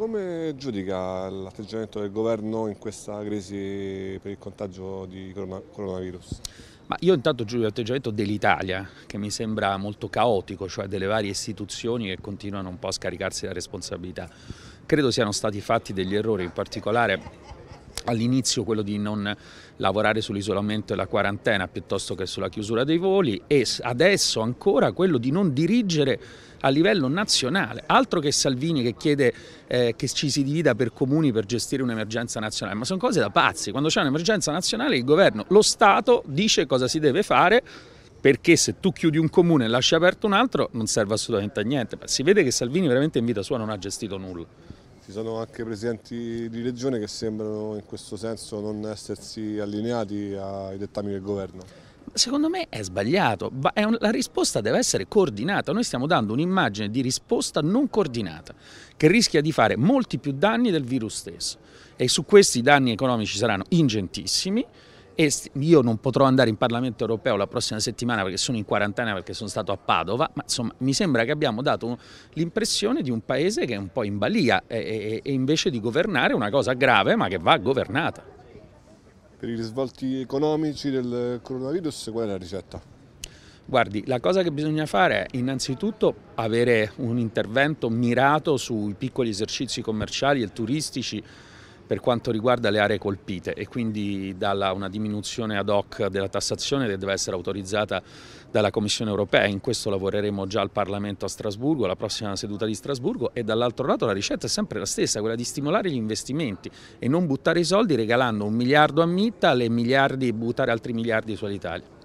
Come giudica l'atteggiamento del governo in questa crisi per il contagio di coronavirus? Ma io intanto giudico l'atteggiamento dell'Italia, che mi sembra molto caotico, cioè delle varie istituzioni che continuano un po' a scaricarsi la responsabilità. Credo siano stati fatti degli errori, in particolare all'inizio quello di non lavorare sull'isolamento e la quarantena piuttosto che sulla chiusura dei voli e adesso ancora quello di non dirigere a livello nazionale, altro che Salvini che chiede eh, che ci si divida per comuni per gestire un'emergenza nazionale, ma sono cose da pazzi, quando c'è un'emergenza nazionale il governo, lo Stato dice cosa si deve fare perché se tu chiudi un comune e lasci aperto un altro non serve assolutamente a niente, si vede che Salvini veramente in vita sua non ha gestito nulla. Ci sono anche presidenti di regione che sembrano in questo senso non essersi allineati ai dettami del governo. Secondo me è sbagliato, la risposta deve essere coordinata, noi stiamo dando un'immagine di risposta non coordinata che rischia di fare molti più danni del virus stesso e su questi danni economici saranno ingentissimi e io non potrò andare in Parlamento europeo la prossima settimana perché sono in quarantena perché sono stato a Padova, ma insomma mi sembra che abbiamo dato l'impressione di un paese che è un po' in balia e, e invece di governare una cosa grave ma che va governata. Per i risvolti economici del coronavirus qual è la ricetta? Guardi, la cosa che bisogna fare è innanzitutto avere un intervento mirato sui piccoli esercizi commerciali e turistici per quanto riguarda le aree colpite e quindi dalla una diminuzione ad hoc della tassazione che deve essere autorizzata dalla Commissione europea, in questo lavoreremo già al Parlamento a Strasburgo, alla prossima seduta di Strasburgo e dall'altro lato la ricetta è sempre la stessa, quella di stimolare gli investimenti e non buttare i soldi regalando un miliardo a Mittal e miliardi, buttare altri miliardi sull'Italia.